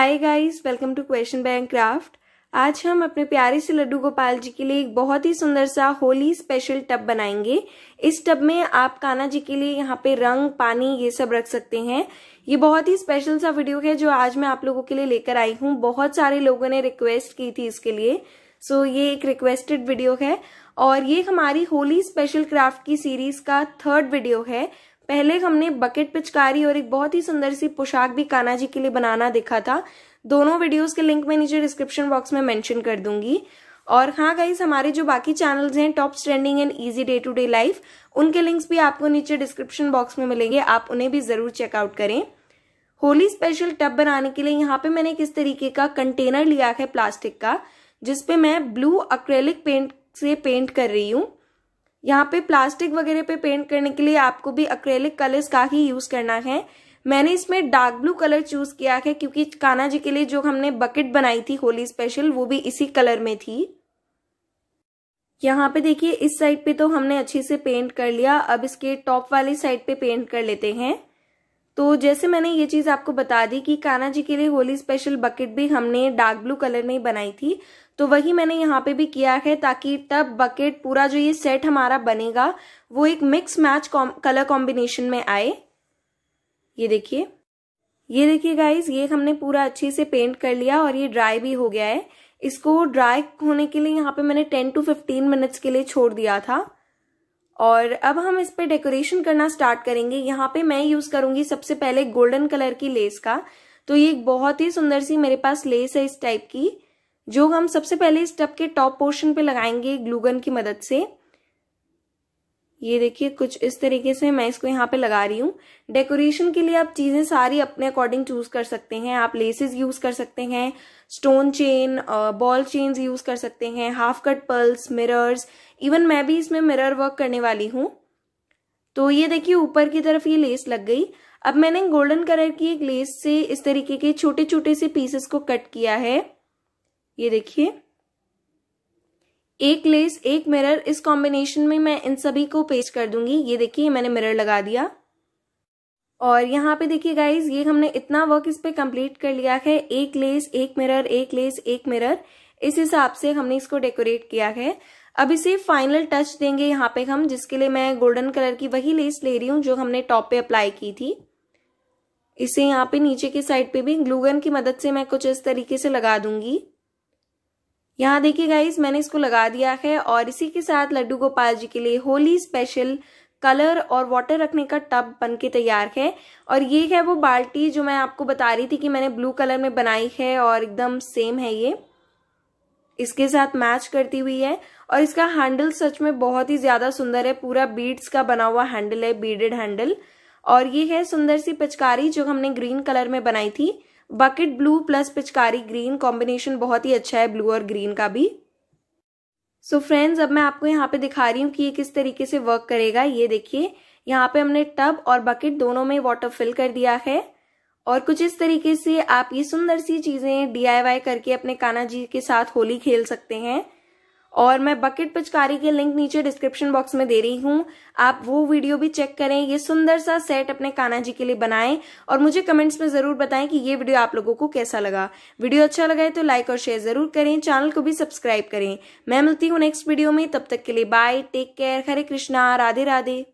hi guys welcome to question bank craft आज हम अपने प्यारे से लड्डू गोपाल जी के लिए एक बहुत ही सुंदर सा होली स्पेशल टब बनाएंगे इस टब में आप कान्हा जी के लिए यहाँ पे रंग पानी ये सब रख सकते हैं ये बहुत ही स्पेशल सा वीडियो है जो आज मैं आप लोगों के लिए लेकर आई हूँ बहुत सारे लोगों ने रिक्वेस्ट की थी इसके लिए सो so, ये एक रिक्वेस्टेड वीडियो है और ये हमारी होली स्पेशल क्राफ्ट की सीरीज का थर्ड वीडियो है पहले हमने बकेट पिचकारी और एक बहुत ही सुंदर सी पोशाक भी काना जी के लिए बनाना देखा था दोनों वीडियोस के लिंक मैं नीचे डिस्क्रिप्शन बॉक्स में मेंशन कर दूंगी और हाँ गाइज हमारे जो बाकी चैनल्स हैं top trending and easy day to day life उनके लिंक्स भी आपको नीचे डिस्क्रिप्शन बॉक्स में मिलेंगे आप उन्हें भी ज़रूर चेकआउट करें होली स्पेशल टब बनाने के लिए यहाँ पे मैंने किस तरीके का कंटेनर लिया है प्लास्टिक का जिसपे मैं ब्लू अक्रेलिक पेंट से पेंट कर रही हूँ यहाँ पे प्लास्टिक वगैरह पे पेंट करने के लिए आपको भी अक्रेलिक कलर्स का ही यूज करना है मैंने इसमें डार्क ब्लू कलर चूज किया है क्योंकि काना जी के लिए जो हमने बकेट बनाई थी होली स्पेशल वो भी इसी कलर में थी यहाँ पे देखिए इस साइड पे तो हमने अच्छे से पेंट कर लिया अब इसके टॉप वाली साइड पे पेंट कर लेते हैं तो जैसे मैंने ये चीज आपको बता दी कि कान्हा जी के लिए होली स्पेशल बकेट भी हमने डार्क ब्लू कलर में बनाई थी तो वही मैंने यहाँ पे भी किया है ताकि टब बकेट पूरा जो ये सेट हमारा बनेगा वो एक मिक्स मैच कलर कॉम्बिनेशन में आए ये देखिए ये देखिए गाइज ये हमने पूरा अच्छे से पेंट कर लिया और ये ड्राई भी हो गया है इसको ड्राई होने के लिए यहाँ पे मैंने टेन टू फिफ्टीन मिनट्स के लिए छोड़ दिया था और अब हम इस पे डेकोरेशन करना स्टार्ट करेंगे यहाँ पे मैं यूज करूंगी सबसे पहले गोल्डन कलर की लेस का तो ये एक बहुत ही सुंदर सी मेरे पास लेस है इस टाइप की जो हम सबसे पहले टब के टॉप पोर्शन पे लगाएंगे ग्लूगन की मदद से ये देखिए कुछ इस तरीके से मैं इसको यहाँ पे लगा रही हूँ डेकोरेशन के लिए आप चीज़ें सारी अपने अकॉर्डिंग चूज कर सकते हैं आप लेसेस यूज कर सकते हैं stone chain ball chains use कर सकते हैं half cut pearls mirrors even मैं भी इसमें मिरर वर्क करने वाली हूँ तो ये देखिए ऊपर की तरफ ये लेस लग गई अब मैंने गोल्डन कलर की एक लेस से इस तरीके के छोटे छोटे से पीसेस को कट किया है ये देखिए एक लेस एक मिरर इस कॉम्बिनेशन में मैं इन सभी को पेज कर दूंगी ये देखिए मैंने मिरर लगा दिया और यहाँ पे देखिए गाइज ये हमने इतना वर्क इस पे कंप्लीट कर लिया है एक लेस एक मिरर एक लेस एक मिरर इस हिसाब से हमने इसको डेकोरेट किया है अब इसे फाइनल टच देंगे यहाँ पे हम जिसके लिए मैं गोल्डन कलर की वही लेस ले रही हूँ जो हमने टॉप पे अप्लाई की थी इसे यहाँ पे नीचे के साइड पे भी ग्लूगन की मदद से मैं कुछ इस तरीके से लगा दूंगी यहाँ देखिए गाइस मैंने इसको लगा दिया है और इसी के साथ लड्डू गोपाल जी के लिए होली स्पेशल कलर और वाटर रखने का टब बन के तैयार है और ये है वो बाल्टी जो मैं आपको बता रही थी कि मैंने ब्लू कलर में बनाई है और एकदम सेम है ये इसके साथ मैच करती हुई है और इसका हैंडल सच में बहुत ही ज़्यादा सुंदर है पूरा बीड्स का बना हुआ हैंडल है बीडेड हैंडल और ये है सुंदर सी पचकारी जो हमने ग्रीन कलर में बनाई थी बकेट ब्लू प्लस पिचकारी ग्रीन कॉम्बिनेशन बहुत ही अच्छा है ब्लू और ग्रीन का भी सो so फ्रेंड्स अब मैं आपको यहाँ पे दिखा रही हूँ कि ये किस तरीके से वर्क करेगा ये देखिए यहाँ पे हमने टब और बकेट दोनों में वाटर फिल कर दिया है और कुछ इस तरीके से आप ये सुंदर सी चीजें डीआईवाई करके अपने कान्हा जी के साथ होली खेल सकते हैं और मैं बकेट पिचकारी के लिंक नीचे डिस्क्रिप्शन बॉक्स में दे रही हूँ आप वो वीडियो भी चेक करें ये सुंदर सा सेट अपने काना जी के लिए बनाएं और मुझे कमेंट्स में ज़रूर बताएं कि ये वीडियो आप लोगों को कैसा लगा वीडियो अच्छा लगा है तो लाइक और शेयर ज़रूर करें चैनल को भी सब्सक्राइब करें मैं मिलती हूँ नेक्स्ट वीडियो में तब तक के लिए bye take care Hare Krishna Radhe Radhe